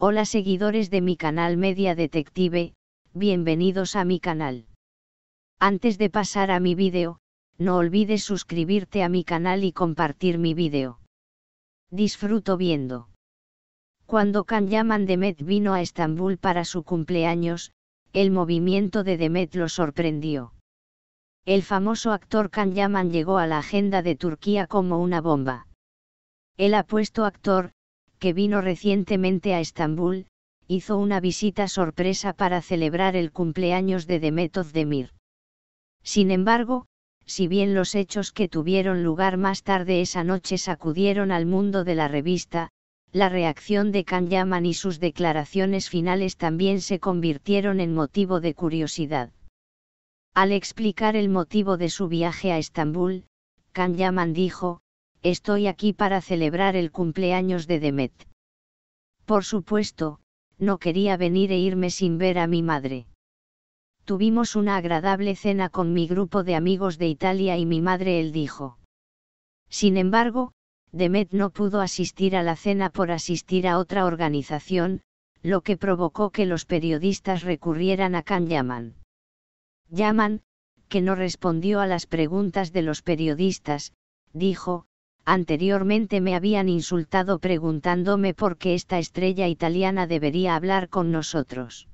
Hola seguidores de mi canal Media Detective, bienvenidos a mi canal. Antes de pasar a mi vídeo, no olvides suscribirte a mi canal y compartir mi vídeo. Disfruto viendo. Cuando Kanyaman Demet vino a Estambul para su cumpleaños, el movimiento de Demet lo sorprendió. El famoso actor Kanyaman llegó a la agenda de Turquía como una bomba. El apuesto actor, que vino recientemente a Estambul, hizo una visita sorpresa para celebrar el cumpleaños de Demet Özdemir. Sin embargo, si bien los hechos que tuvieron lugar más tarde esa noche sacudieron al mundo de la revista, la reacción de Can Yaman y sus declaraciones finales también se convirtieron en motivo de curiosidad. Al explicar el motivo de su viaje a Estambul, Can Yaman dijo, estoy aquí para celebrar el cumpleaños de Demet. Por supuesto, no quería venir e irme sin ver a mi madre. Tuvimos una agradable cena con mi grupo de amigos de Italia y mi madre él dijo. Sin embargo, Demet no pudo asistir a la cena por asistir a otra organización, lo que provocó que los periodistas recurrieran a Can Yaman. Yaman, que no respondió a las preguntas de los periodistas, dijo, anteriormente me habían insultado preguntándome por qué esta estrella italiana debería hablar con nosotros.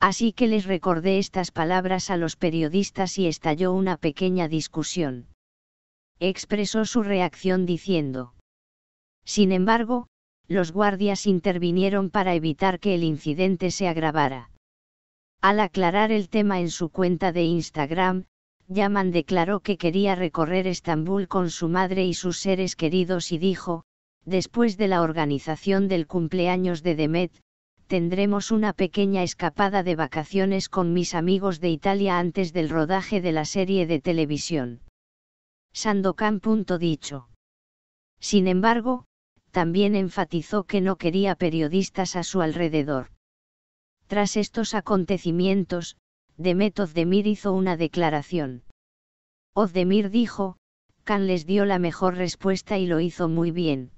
Así que les recordé estas palabras a los periodistas y estalló una pequeña discusión. Expresó su reacción diciendo. Sin embargo, los guardias intervinieron para evitar que el incidente se agravara. Al aclarar el tema en su cuenta de Instagram, Yaman declaró que quería recorrer Estambul con su madre y sus seres queridos y dijo, después de la organización del cumpleaños de Demet, tendremos una pequeña escapada de vacaciones con mis amigos de Italia antes del rodaje de la serie de televisión. Sandokan. Dicho. Sin embargo, también enfatizó que no quería periodistas a su alrededor. Tras estos acontecimientos, Demet Ozdemir hizo una declaración. Ozdemir dijo, Khan les dio la mejor respuesta y lo hizo muy bien.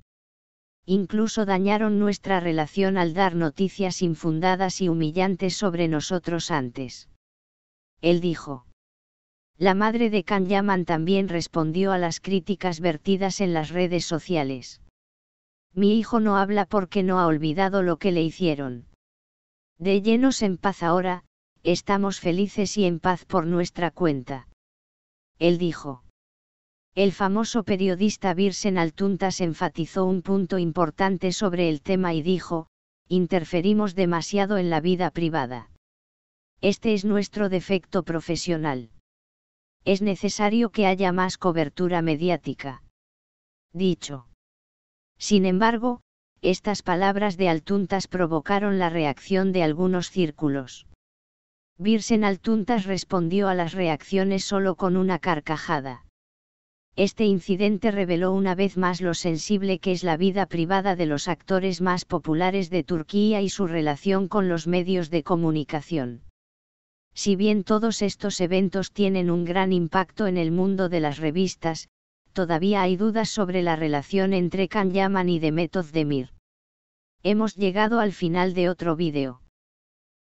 Incluso dañaron nuestra relación al dar noticias infundadas y humillantes sobre nosotros antes. Él dijo. La madre de Khan Yaman también respondió a las críticas vertidas en las redes sociales. Mi hijo no habla porque no ha olvidado lo que le hicieron. De llenos en paz ahora, estamos felices y en paz por nuestra cuenta él dijo. El famoso periodista Virsen Altuntas enfatizó un punto importante sobre el tema y dijo, interferimos demasiado en la vida privada. Este es nuestro defecto profesional. Es necesario que haya más cobertura mediática. Dicho. Sin embargo, estas palabras de Altuntas provocaron la reacción de algunos círculos. Birsen Altuntas respondió a las reacciones solo con una carcajada. Este incidente reveló una vez más lo sensible que es la vida privada de los actores más populares de Turquía y su relación con los medios de comunicación. Si bien todos estos eventos tienen un gran impacto en el mundo de las revistas, todavía hay dudas sobre la relación entre Can Yaman y Demet Demir. Hemos llegado al final de otro vídeo.